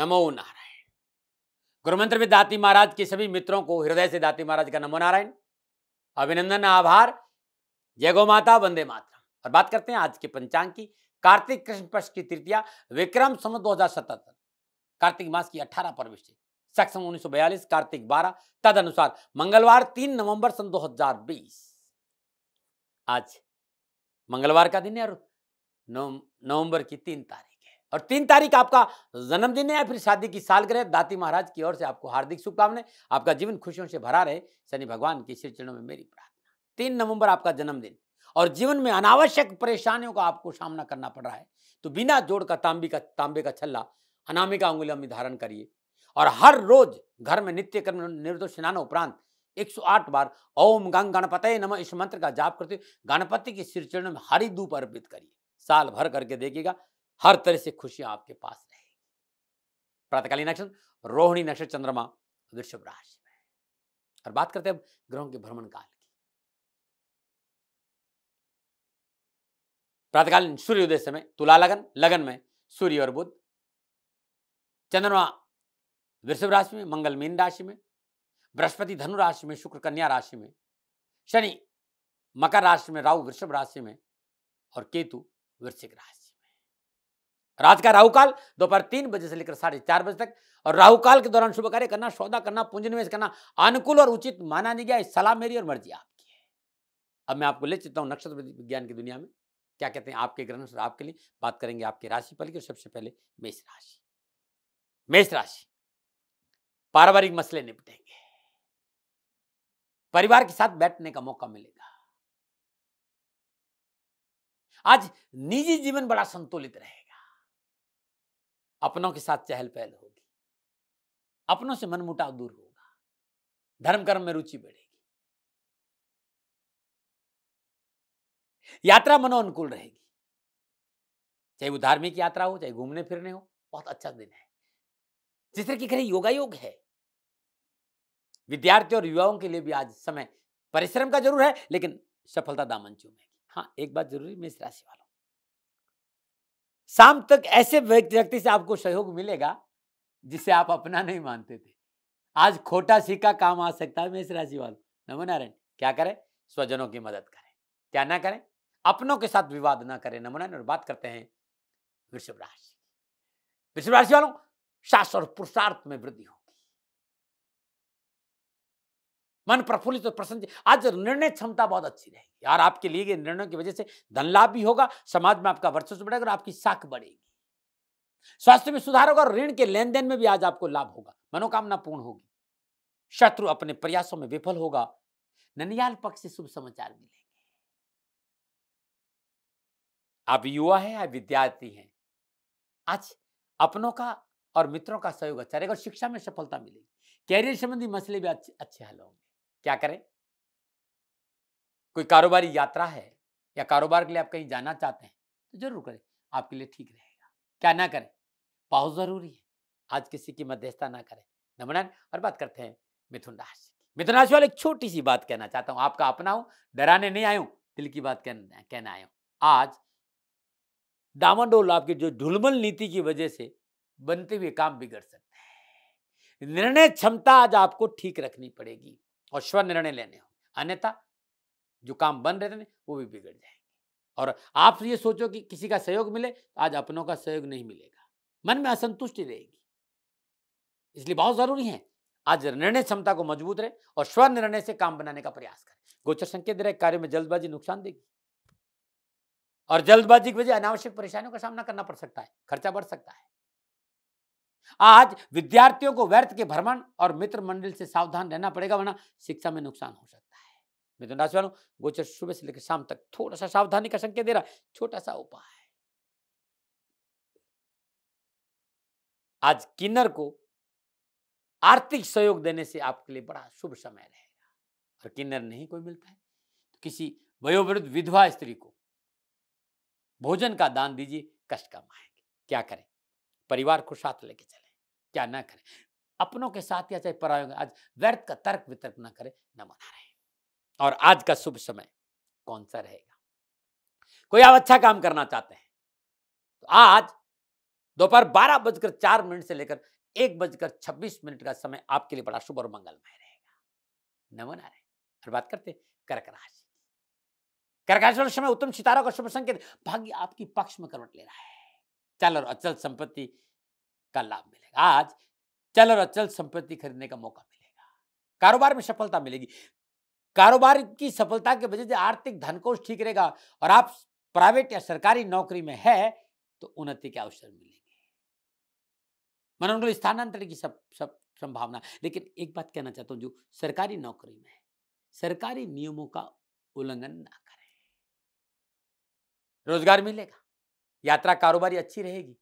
नमो नारायण गुरुमंत्र में दाती महाराज के सभी मित्रों को हृदय से दाती महाराज का नमो नारायण अभिनंदन आभार जय गो माता वंदे मातरम और बात करते हैं आज के पंचांग की कार्तिक कृष्ण पक्ष की तृतीया विक्रम सम दो कार्तिक मास की अठारह परविष्टि सक्षम उन्नीस कार्तिक बारह तद अनुसार मंगलवार तीन नवंबर सन 2020 आज मंगलवार का दिन है और नवंबर की तीन तारीख और तीन तारीख आपका जन्मदिन है या फिर शादी की सालग्रह दाती महाराज की ओर से आपको हार्दिक शुभकामनाएं आपका जीवन खुशियों से भरा रहे शनि भगवान के श्री चरणों में मेरी प्रार्थना तीन नवंबर आपका जन्मदिन और जीवन में अनावश्यक परेशानियों का आपको सामना करना पड़ रहा है तो बिना जोड़ का तांबे का तांबे का छल्ला अनामिका का उंगली में धारण करिए और हर रोज घर में नित्य कर्म निर्दोष स्नान उपरांत 108 बार ओम गंग गणपतय नम इस मंत्र का जाप करते गणपति के श्री में हरिदूप अर्पित करिए साल भर करके देखिएगा हर तरह से खुशियां आपके पास रहेगी प्रातकालीन नक्षत्र रोहिणी नक्षत्र चंद्रमा वृषभ राशि में और बात करते हैं ग्रहों के भ्रमण काल की प्रातकालीन सूर्योदय समय तुला लगन लगन में सूर्य और बुद्ध चंद्रमा वृषभ राशि में मंगल मीन राशि में बृहस्पति धनु राशि में शुक्र कन्या राशि में शनि मकर राशि में राहु वृषभ राशि में और केतु वृश्चिक राशि रात का राहु काल दोपहर तीन बजे से लेकर साढ़े चार बजे तक और राहु काल के दौरान शुभ कार्य करना सौदा करना पूंजी निवेश करना अनुकूल और उचित माना नहीं गया सलाह मेरी और मर्जी आपकी है अब मैं आपको ले चलता हूँ नक्षत्र विज्ञान की दुनिया में क्या कहते हैं आपके ग्रहण आपके लिए बात करेंगे आपके राशि पल की सबसे पहले मेष राशि मेष राशि पारिवारिक मसले निपटेंगे परिवार के साथ बैठने का मौका मिलेगा आज निजी जीवन बड़ा संतुलित रहेगा अपनों के साथ चहल पहल होगी अपनों से मनमुटाव दूर होगा धर्म कर्म में रुचि बढ़ेगी यात्रा मनोअनुकूल रहेगी चाहे वो धार्मिक यात्रा हो चाहे घूमने फिरने हो बहुत अच्छा दिन है जिस तरह की कहीं योगा योग है विद्यार्थियों और युवाओं के लिए भी आज समय परिश्रम का जरूर है लेकिन सफलता दामन चूमेगी हाँ एक बात जरूरी मेष राशि वाला शाम तक ऐसे व्यक्ति से आपको सहयोग मिलेगा जिसे आप अपना नहीं मानते थे आज खोटा सीखा काम आ सकता है मेष राशि वालों नमो नारायण क्या करें स्वजनों की मदद करें क्या ना करें अपनों के साथ विवाद ना करें नमो नारायण और बात करते हैं वृषभ राशि वृषभ राशि वालों शास्त्र और पुरुषार्थ में वृद्धि हो मन प्रफुल्लित और प्रसन्न आज निर्णय क्षमता बहुत अच्छी रहेगी और आपके लिए निर्णयों की वजह से धन लाभ भी होगा समाज में आपका वर्चस्व बढ़ेगा और आपकी साख बढ़ेगी स्वास्थ्य में सुधार होगा और ऋण के लेन देन में भी आज आपको लाभ होगा मनोकामना पूर्ण होगी शत्रु अपने प्रयासों में विफल होगा ननियाल पक्ष से शुभ समाचार मिलेंगे आप युवा हैं या विद्यार्थी हैं आज अपनों का और मित्रों का सहयोग अच्छा रहेगा और शिक्षा में सफलता मिलेगी कैरियर संबंधी मसले भी अच्छे अच्छे हल होंगे क्या करें कोई कारोबारी यात्रा है या कारोबार के लिए आप कहीं जाना चाहते हैं तो जरूर करें आपके लिए ठीक रहेगा क्या ना करें बहुत जरूरी है आज किसी की मध्यस्थता ना करें नमनान और बात करते हैं मिथुन राशि मिथुन राशि वाले एक छोटी सी बात कहना चाहता हूं आपका अपना हो डराने नहीं आयो दिल की बात कहना कहना आयो आज डामाडोल आपकी जो ढुलमल नीति की वजह से बनते हुए काम बिगड़ सकते हैं निर्णय क्षमता आज आपको ठीक रखनी पड़ेगी और स्व निर्णय लेने होंगे अन्यथा जो काम बन रहे थे वो भी बिगड़ जाएंगे और आप ये सोचो कि किसी का सहयोग मिले आज अपनों का सहयोग नहीं मिलेगा मन में असंतुष्टि रहेगी इसलिए बहुत जरूरी है आज निर्णय क्षमता को मजबूत रहे और स्व निर्णय से काम बनाने का प्रयास करें गोचर संकेत दे रहे कार्य में जल्दबाजी नुकसान देगी और जल्दबाजी की वजह अनावश्यक परेशानियों का सामना करना पड़ सकता है खर्चा बढ़ सकता है आज विद्यार्थियों को व्यर्थ के भ्रमण और मित्र मंडल से सावधान रहना पड़ेगा वरना शिक्षा में नुकसान हो सकता है मिथुन राशि वालों गोचर सुबह से लेकर शाम तक थोड़ा सा सावधानी का संकेत दे रहा है छोटा सा उपाय आज किन्नर को आर्थिक सहयोग देने से आपके लिए बड़ा शुभ समय रहेगा और किन्नर नहीं कोई मिलता है तो किसी वयोवृद्ध विधवा स्त्री को भोजन का दान दीजिए कष्ट कम आएंगे क्या करें परिवार को साथ लेके चले क्या ना करें अपनों के साथ या चाहे परायों आज व्यर्थ का तर्क वितर्क ना करें न मना रहे और आज का शुभ समय कौन सा रहेगा कोई आप अच्छा काम करना चाहते हैं तो आज दोपहर बारह बजकर चार मिनट से लेकर एक बजकर छब्बीस मिनट का समय आपके लिए बड़ा शुभ और मंगलमय रहेगा न मना रहे और बात करते कर्क राशि कर्क राशि समय उत्तम सितारा का शुभ संकेत भाग्य आपकी पक्ष में करवट ले रहा है चल और अचल संपत्ति का लाभ मिलेगा आज चल और अचल संपत्ति खरीदने का मौका मिलेगा कारोबार में सफलता मिलेगी कारोबार की सफलता के वजह से आर्थिक कोष ठीक रहेगा और आप प्राइवेट या सरकारी नौकरी में है तो उन्नति के अवसर मिलेंगे मनोरंजन स्थानांतरण की सब सब संभावना लेकिन एक बात कहना चाहता हूं जो सरकारी नौकरी में सरकारी नियमों का उल्लंघन ना करें रोजगार मिलेगा यात्रा कारोबारी अच्छी रहेगी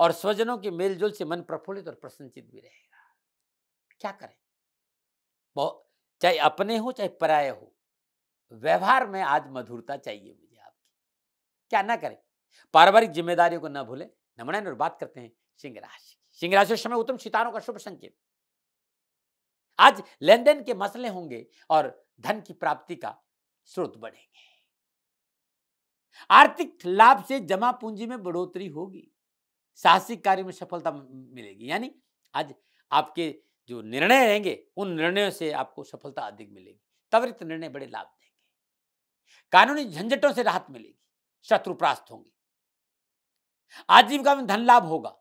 और स्वजनों के मेलजोल से मन प्रफुल्लित और प्रसन्नचित भी रहेगा क्या करें चाहे अपने हो चाहे पराय हो व्यवहार में आज मधुरता चाहिए मुझे आपकी क्या ना करें पारिवारिक जिम्मेदारियों को न भूले नमन और बात करते हैं सिंह राशि सिंह राशि समय उत्तम सितारों का शुभ संकेत आज लेन देन के मसले होंगे और धन की प्राप्ति का स्रोत बढ़ेंगे आर्थिक लाभ से जमा पूंजी में बढ़ोतरी होगी साहसिक कार्य में सफलता मिलेगी यानी आज आपके जो निर्णय रहेंगे उन निर्णयों से आपको सफलता अधिक मिलेगी त्वरित निर्णय बड़े लाभ देंगे कानूनी झंझटों से राहत मिलेगी शत्रु प्रास्त होंगे आजीविका में धन लाभ होगा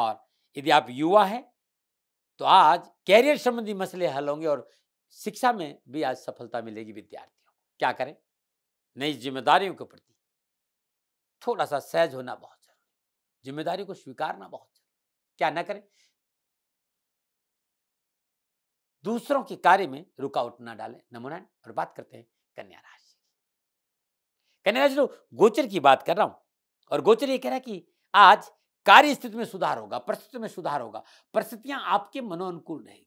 और यदि आप युवा हैं तो आज कैरियर संबंधी मसले हल होंगे और शिक्षा में भी आज सफलता मिलेगी विद्यार्थियों क्या करें नई जिम्मेदारियों के प्रति थोड़ा सा सहज होना बहुत जरूरी जिम्मेदारी को स्वीकारना बहुत जरूरी क्या ना करें दूसरों के कार्य में रुकावट ना डालें नमूना और बात करते हैं कन्या राशि कन्या राशि तो गोचर की बात कर रहा हूं और गोचर ये कह रहा है कि आज कार्य स्थिति में सुधार होगा परिस्थिति में सुधार होगा परिस्थितियां आपके मनोअनुकूल रहेगी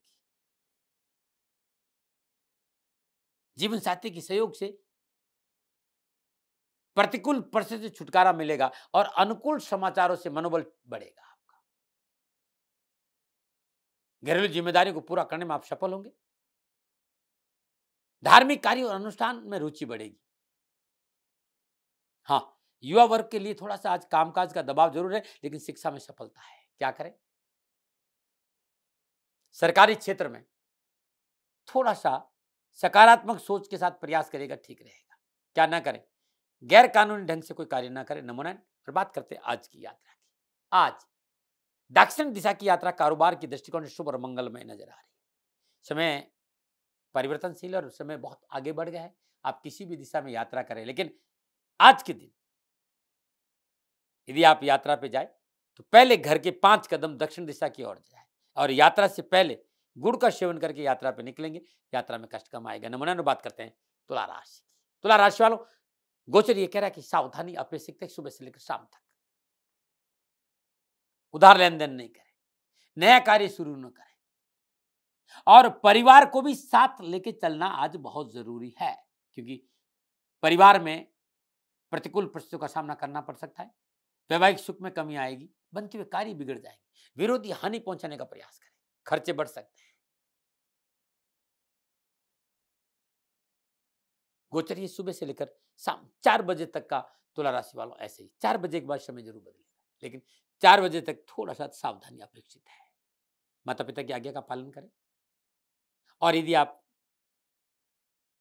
जीवन साथी के सहयोग से प्रतिकूल परिस्थिति से छुटकारा मिलेगा और अनुकूल समाचारों से मनोबल बढ़ेगा आपका घरेलू जिम्मेदारी को पूरा करने में आप सफल होंगे धार्मिक कार्य और अनुष्ठान में रुचि बढ़ेगी हाँ युवा वर्ग के लिए थोड़ा सा आज कामकाज का दबाव जरूर है लेकिन शिक्षा में सफलता है क्या करें सरकारी क्षेत्र में थोड़ा सा सकारात्मक सोच के साथ प्रयास करेगा ठीक रहेगा क्या ना करें गैर कानूनी ढंग से कोई कार्य ना करे नमोनयन और बात करते हैं आज की यात्रा की आज दक्षिण दिशा की यात्रा कारोबार की दृष्टिकोण से शुभ और मंगलमय नजर आ रही है समय परिवर्तनशील और समय बहुत आगे बढ़ गया है आप किसी भी दिशा में यात्रा करें लेकिन आज के दिन यदि आप यात्रा पे जाए तो पहले घर के पांच कदम दक्षिण दिशा की ओर जाए और यात्रा से पहले गुड़ का सेवन करके यात्रा पे निकलेंगे यात्रा में कष्ट कम आएगा नमूना बात करते हैं तुला राशि तुला राशि वालों गोचर ये कह रहा है कि सावधानी अपेक्षित है सुबह से लेकर शाम तक उधार लेन देन नहीं करें नया कार्य शुरू न करें और परिवार को भी साथ लेके चलना आज बहुत जरूरी है क्योंकि परिवार में प्रतिकूल परिस्थितियों का सामना करना पड़ सकता है वैवाहिक सुख में कमी आएगी बनते हुए कार्य बिगड़ जाएंगे विरोधी हानि पहुंचाने का प्रयास करें खर्चे बढ़ सकते हैं गोचर ये सुबह से लेकर शाम चार बजे तक का तुला राशि वालों ऐसे ही चार बजे के बाद समय जरूर बदलेगा लेकिन चार बजे तक थोड़ा सा सावधानी अपेक्षित है माता पिता की आज्ञा का पालन करें और यदि आप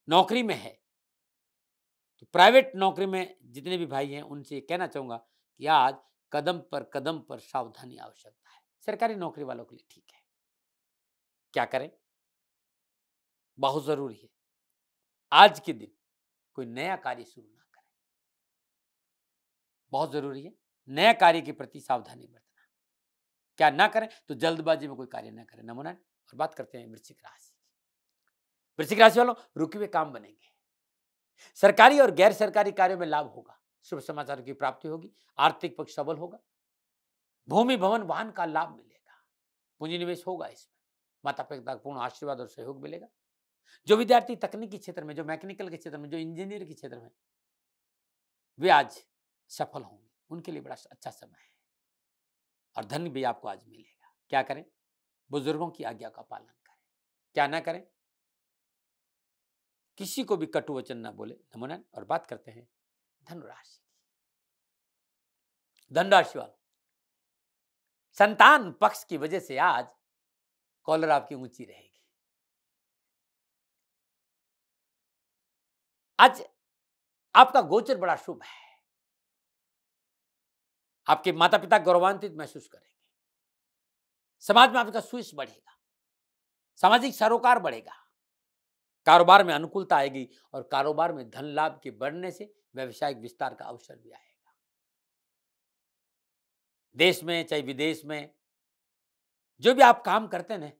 नौकरी में है तो प्राइवेट नौकरी में जितने भी भाई हैं उनसे कहना चाहूंगा कि आज कदम पर कदम पर सावधानी आवश्यकता है सरकारी नौकरी वालों के लिए ठीक है क्या करें बहुत ज़रूरी है आज के दिन कोई नया कार्य शुरू ना करें बहुत जरूरी है नया कार्य के प्रति सावधानी बरतना क्या ना करें तो जल्दबाजी में कोई कार्य ना करें नमूना और बात करते हैं वृश्चिक राशि वृश्चिक राशि वालों रुके हुए काम बनेंगे सरकारी और गैर सरकारी कार्यों में लाभ होगा शुभ समाचारों की प्राप्ति होगी आर्थिक पक्ष सबल होगा भूमि भवन वाहन का लाभ मिलेगा पूंजी निवेश होगा इसमें माता पिता का पूर्ण आशीर्वाद और सहयोग मिलेगा जो विद्यार्थी तकनीकी क्षेत्र में जो मैकेनिकल के क्षेत्र में जो इंजीनियर के क्षेत्र में वे आज सफल होंगे उनके लिए बड़ा अच्छा समय है और धन भी आपको आज मिलेगा क्या करें बुजुर्गों की आज्ञा का पालन करें क्या ना करें किसी को भी कटु वचन ना बोले नमोन और बात करते हैं धनुराशि की धनराशि वालों संतान पक्ष की वजह से आज कॉलर आपकी ऊंची रहेगी आज आपका गोचर बड़ा शुभ है आपके माता पिता गौरवान्वित महसूस करेंगे समाज में आपका सुइस बढ़ेगा सामाजिक सरोकार बढ़ेगा कारोबार में अनुकूलता आएगी और कारोबार में धन लाभ के बढ़ने से व्यवसायिक विस्तार का अवसर भी आएगा देश में चाहे विदेश में जो भी आप काम करते ना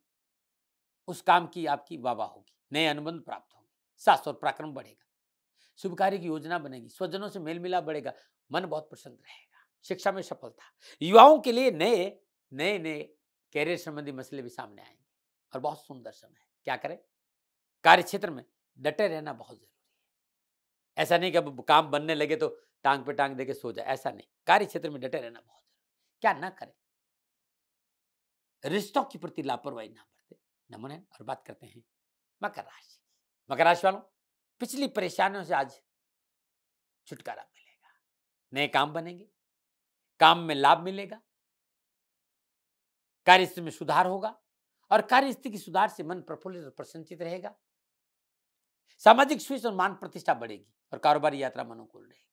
उस काम की आपकी वाह होगी नए अनुबंध प्राप्त होंगे शास्त्र और पराक्रम बढ़ेगा शुभ कार्य की योजना बनेगी स्वजनों से मेल मिलाप बढ़ेगा मन बहुत प्रसन्न रहेगा शिक्षा में सफलता युवाओं के लिए नए नए नए कैरियर संबंधी मसले भी सामने आएंगे और बहुत सुंदर समय है क्या करें कार्य क्षेत्र में डटे रहना बहुत जरूरी है ऐसा नहीं कि अब काम बनने लगे तो टांग पे टांग देके सो जाए ऐसा नहीं कार्य क्षेत्र में डटे रहना बहुत जरूरी क्या ना करें रिश्तों के प्रति लापरवाही ना बरते नमन और बात करते हैं मकर राशि मकर राशि वालों पिछली परेशानियों से आज छुटकारा मिलेगा नए काम बनेंगे काम में लाभ मिलेगा कार्यस्थल में सुधार होगा और कार्यस्थल की सुधार से मन प्रफुल्लित और प्रसन्नचित रहेगा सामाजिक स्विच और मान प्रतिष्ठा बढ़ेगी और कारोबारी यात्रा मनोकूल रहेगी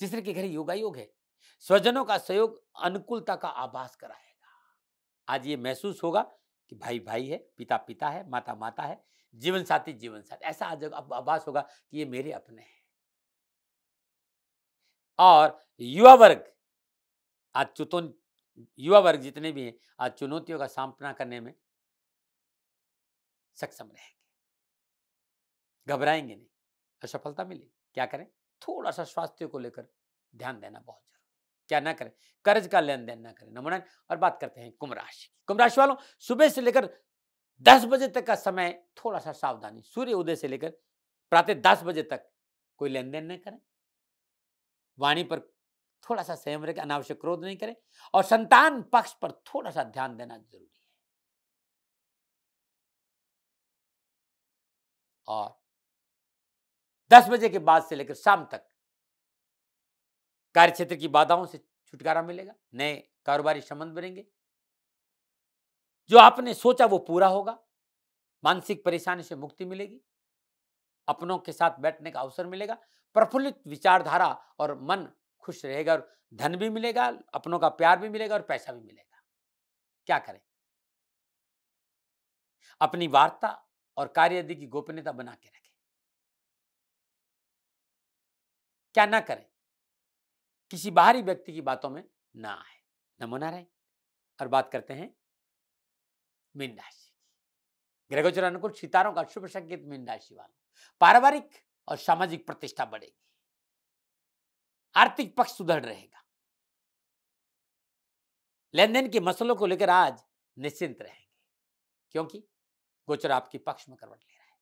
जिस के घर योगा योग है स्वजनों का सहयोग अनुकूलता का आभास कराएगा आज ये महसूस होगा कि भाई भाई है पिता पिता है माता माता है जीवन साथी जीवन साथी ऐसा आज अब आभास होगा कि ये मेरे अपने हैं और युवा वर्ग आज चुतो युवा वर्ग जितने भी हैं आज चुनौतियों का सामना करने में सक्षम रहेंगे घबराएंगे नहीं असफलता मिली क्या करें थोड़ा सा स्वास्थ्य को लेकर ध्यान देना बहुत जरूरी क्या ना करें कर्ज का लेन देन ना करें नमन और बात करते हैं कुंभ राशि कुंभ राशि वालों सुबह से लेकर दस बजे तक का समय थोड़ा सा सावधानी सूर्य उदय से लेकर प्रातः दस बजे तक कोई लेन देन नहीं करें वाणी पर थोड़ा सा संयम रखें अनावश्यक क्रोध नहीं करें और संतान पक्ष पर थोड़ा सा ध्यान देना जरूरी है और दस बजे के बाद से लेकर शाम तक कार्य क्षेत्र की बाधाओं से छुटकारा मिलेगा नए कारोबारी संबंध बनेंगे जो आपने सोचा वो पूरा होगा मानसिक परेशानी से मुक्ति मिलेगी अपनों के साथ बैठने का अवसर मिलेगा प्रफुल्लित विचारधारा और मन खुश रहेगा और धन भी मिलेगा अपनों का प्यार भी मिलेगा और पैसा भी मिलेगा क्या करें अपनी वार्ता और कार्य आदि की गोपनीयता बना के रखें क्या ना करें किसी बाहरी व्यक्ति की बातों में ना आए नमोना रहे और बात करते हैं मीन राशि की ग्रहोचर अनुकूल सितारों का शुभ संकेत मीन राशि वालों पारिवारिक और सामाजिक प्रतिष्ठा बढ़ेगी आर्थिक पक्ष सुदृढ़ रहेगा लेन देन के मसलों को लेकर आज निश्चिंत रहेंगे क्योंकि गोचर आपके पक्ष में करवट ले रहा है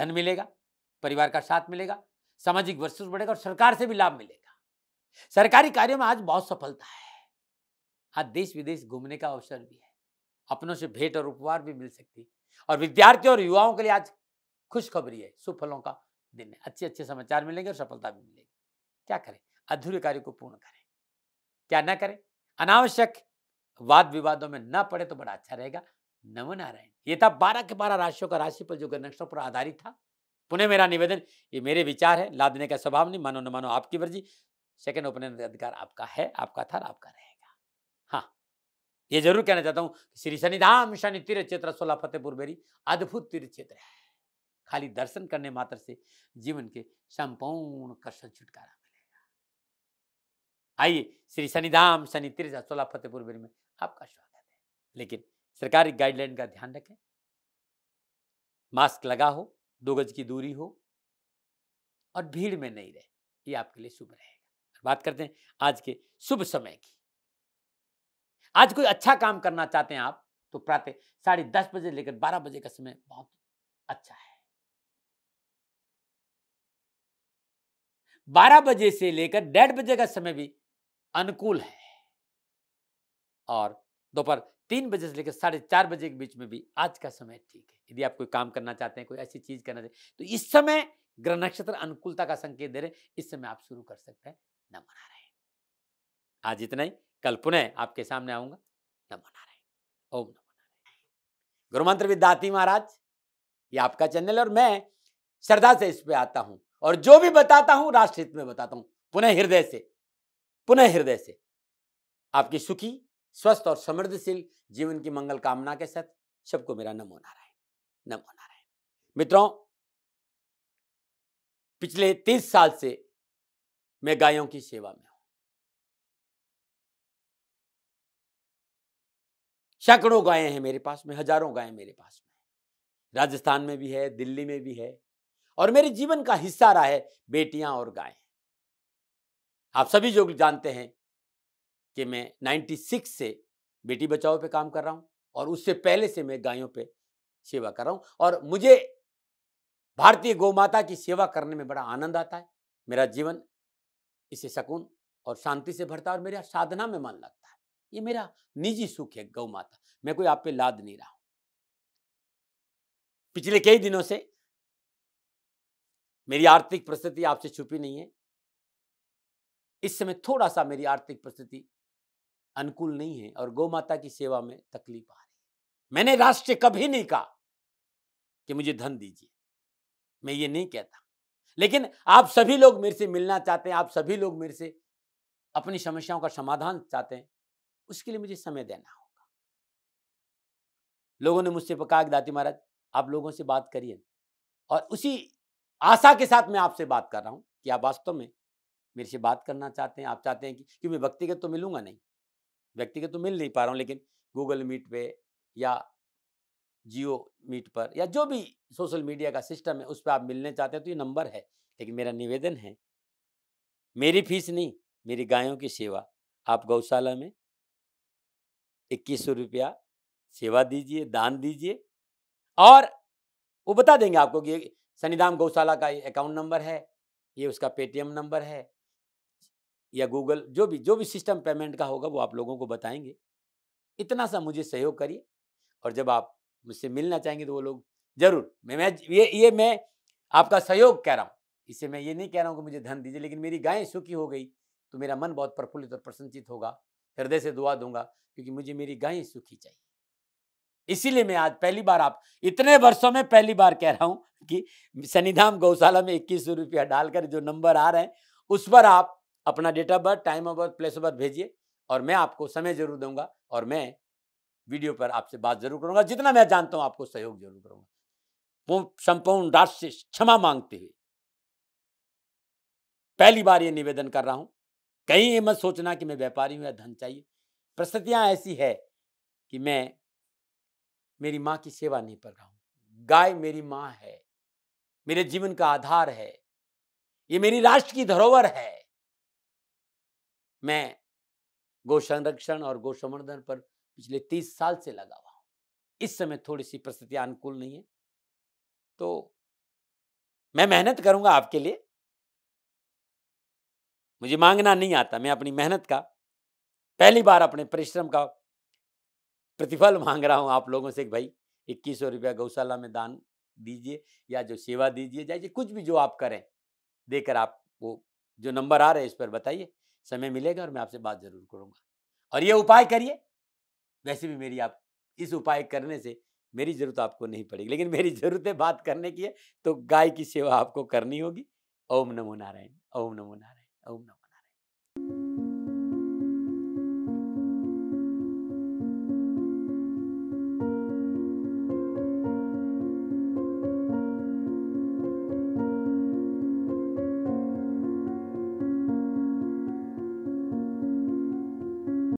धन मिलेगा परिवार का साथ मिलेगा सामाजिक वर्चस्व बढ़ेगा और सरकार से भी लाभ मिलेगा सरकारी कार्यों में आज बहुत सफलता है आज देश विदेश घूमने का अवसर भी है अपनों से भेंट और उपहार भी मिल सकती है और विद्यार्थियों और युवाओं के लिए आज खुशखबरी है सुफलों का दिन है अच्छे अच्छे समाचार मिलेंगे और सफलता भी मिलेगी क्या करें अधूरे कार्य को पूर्ण करें क्या ना करें अनावश्यक वाद विवादों में ना पड़े तो बड़ा अच्छा रहेगा नव नारायण ये था बारह के बारह राशियों का राशि पर जो नक्षत्र पर आधारित था पुनः मेरा निवेदन ये मेरे विचार है लादने का स्वभाव नहीं मानो न मानो आपकी मर्जी सेकेंड ओपिनियन अधिकार आपका है आपका था आपका रहेगा हाँ ये जरूर कहना चाहता हूँ श्री शनिधाम शनि तीर्थ क्षेत्र सोलह फतेहपुर बेरी अद्भुत तीर्थ क्षेत्र है खाली दर्शन करने मात्र से जीवन के संपूर्ण कष्ट छुटकारा मिलेगा आइए श्री शनिधाम शनि तीर्थ सोलह फतेहपुर बेरी में आपका स्वागत है लेकिन सरकारी गाइडलाइन का ध्यान रखें मास्क लगा हो दो गज की दूरी हो और भीड़ में नहीं रहे ये आपके लिए शुभ रहेगा बात करते हैं आज के शुभ समय की आज कोई अच्छा काम करना चाहते हैं आप तो प्रातः साढ़े दस बजे लेकर बारह बजे का समय बहुत अच्छा है बारह बजे से लेकर डेढ़ बजे का समय भी अनुकूल है और दोपहर तीन बजे से लेकर साढ़े चार बजे के बीच में भी आज का समय ठीक है यदि आप कोई काम करना चाहते हैं कोई ऐसी चीज करना चाहते तो इस समय ग्रह नक्षत्र अनुकूलता का संकेत दे रहे इस समय आप शुरू कर सकते हैं न मना रहे आज इतना ही कल पुनः आपके सामने आऊंगा नमो नारायण ओम नमो नारायण गुरु मंत्र विद्याती महाराज ये आपका चैनल और मैं श्रद्धा से इस पे आता हूं और जो भी बताता हूं राष्ट्रहित में बताता हूं पुनः हृदय से पुनः हृदय से आपकी सुखी स्वस्थ और समृद्धशील जीवन की मंगल कामना के साथ सबको मेरा नमो नारायण नमो नारायण मित्रों पिछले तीस साल से मैं गायों की सेवा में सैकड़ों गायें हैं मेरे पास में हजारों गायें मेरे पास में राजस्थान में भी है दिल्ली में भी है और मेरे जीवन का हिस्सा रहा है बेटियां और गायें आप सभी जो जानते हैं कि मैं 96 से बेटी बचाओ पे काम कर रहा हूं और उससे पहले से मैं गायों पे सेवा कर रहा हूं और मुझे भारतीय गौ माता की सेवा करने में बड़ा आनंद आता है मेरा जीवन इसे सुकून और शांति से भरता है और मेरा साधना में मन लगता है ये मेरा निजी सुख है गौ माता मैं कोई आप पे लाद नहीं रहा हूं पिछले कई दिनों से मेरी आर्थिक परिस्थिति आपसे छुपी नहीं है इस समय थोड़ा सा मेरी आर्थिक परिस्थिति अनुकूल नहीं है और गौ माता की सेवा में तकलीफ आ रही है मैंने राष्ट्र कभी नहीं कहा कि मुझे धन दीजिए मैं ये नहीं कहता लेकिन आप सभी लोग मेरे से मिलना चाहते हैं आप सभी लोग मेरे से अपनी समस्याओं का समाधान चाहते हैं उसके लिए मुझे समय देना होगा लोगों ने मुझसे कहा कि दाती महाराज आप लोगों से बात करिए और उसी आशा के साथ मैं आपसे बात कर रहा हूँ कि आप वास्तव में मेरे से बात करना चाहते हैं आप चाहते हैं कि क्योंकि मैं व्यक्तिगत तो मिलूंगा नहीं व्यक्तिगत तो मिल नहीं पा रहा हूँ लेकिन गूगल मीट पे या जियो मीट पर या जो भी सोशल मीडिया का सिस्टम है उस पर आप मिलने चाहते हैं तो ये नंबर है लेकिन मेरा निवेदन है मेरी फीस नहीं मेरी गायों की सेवा आप गौशाला में इक्कीस सौ रुपया सेवा दीजिए दान दीजिए और वो बता देंगे आपको कि सनीधाम गौशाला का अकाउंट नंबर है ये उसका पेटीएम नंबर है या गूगल जो भी जो भी सिस्टम पेमेंट का होगा वो आप लोगों को बताएंगे इतना सा मुझे सहयोग करिए और जब आप मुझसे मिलना चाहेंगे तो वो लोग जरूर मैं मैं ये ये मैं आपका सहयोग कह रहा हूँ इससे मैं ये नहीं कह रहा हूँ कि मुझे धन दीजिए लेकिन मेरी गायें सुखी हो गई तो मेरा मन बहुत प्रफुल्लित और प्रसन्नचित होगा हृदय से दुआ दूंगा क्योंकि मुझे मेरी गाय सुखी चाहिए इसीलिए मैं आज पहली बार आप इतने वर्षों में पहली बार कह रहा हूं कि सनीधाम गौशाला में इक्कीस सौ रुपया डालकर जो नंबर आ रहे हैं उस पर आप अपना date of birth time of birth place of birth भेजिए और मैं आपको समय जरूर दूंगा और मैं वीडियो पर आपसे बात जरूर करूंगा जितना मैं जानता हूं आपको सहयोग जरूर करूंगा वो संपूर्ण राष्ट्र से क्षमा मांगते हुए पहली बार ये निवेदन कर रहा हूं कहीं ये मत सोचना कि मैं व्यापारी हूँ या धन चाहिए परिस्थितियाँ ऐसी है कि मैं मेरी माँ की सेवा नहीं कर रहा हूँ गाय मेरी माँ है मेरे जीवन का आधार है ये मेरी राष्ट्र की धरोहर है मैं गो संरक्षण और गो संवर्धन पर पिछले तीस साल से लगा हुआ हूँ इस समय थोड़ी सी परिस्थितियाँ अनुकूल नहीं है तो मैं मेहनत करूँगा आपके लिए मुझे मांगना नहीं आता मैं अपनी मेहनत का पहली बार अपने परिश्रम का प्रतिफल मांग रहा हूँ आप लोगों से भाई इक्कीस सौ रुपया गौशाला में दान दीजिए या जो सेवा दीजिए जाइए कुछ भी जो आप करें देकर आप वो जो नंबर आ रहे हैं इस पर बताइए समय मिलेगा और मैं आपसे बात जरूर करूँगा और ये उपाय करिए वैसे भी मेरी आप इस उपाय करने से मेरी ज़रूरत आपको नहीं पड़ेगी लेकिन मेरी ज़रूरत है बात करने की है तो गाय की सेवा आपको करनी होगी ओम नमो नारायण ओम नमो नारायण Oh no.